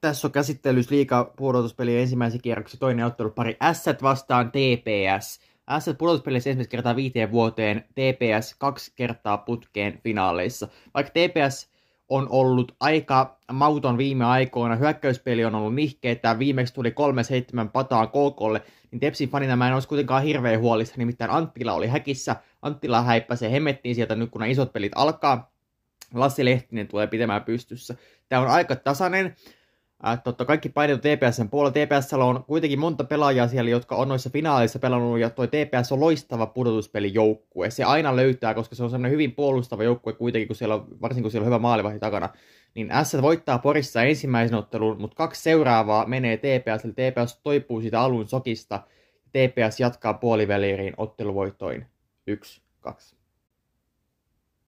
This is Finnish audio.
Tässä on käsittelyssä liikaa pudotuspeliä ensimmäisen kierroksen toinen ottelu pari S vastaan TPS. S pudotuspelissä ensimmäistä kertaa viiteen vuoteen, TPS kaksi kertaa putkeen finaaleissa. Vaikka TPS on ollut aika mauton viime aikoina, hyökkäyspeli on ollut nihkeetä, viimeksi tuli 3-7 pataa KKlle, niin Tepsin fanina mä en olisi kuitenkaan hirveän huolissa, nimittäin Anttila oli häkissä, Anttila häippäsee hemmettiin sieltä nyt kun nämä isot pelit alkaa, Lassi Lehtinen tulee pitämään pystyssä. Tämä on aika tasainen, Äh, totta kaikki painettu TPSn puolella. TPSllä on kuitenkin monta pelaajaa siellä, jotka on noissa finaaleissa pelannut, ja toi TPS on loistava pudotuspelijoukkue. Se aina löytää, koska se on semmoinen hyvin puolustava joukkue kuitenkin, kun siellä on, varsinkin kun siellä on hyvä maalivahti takana. Niin S voittaa Porissa ensimmäisen ottelun, mutta kaksi seuraavaa menee TPS, eli TPS toipuu siitä alun sokista. TPS jatkaa puoliväliin otteluvoitoin 1-2.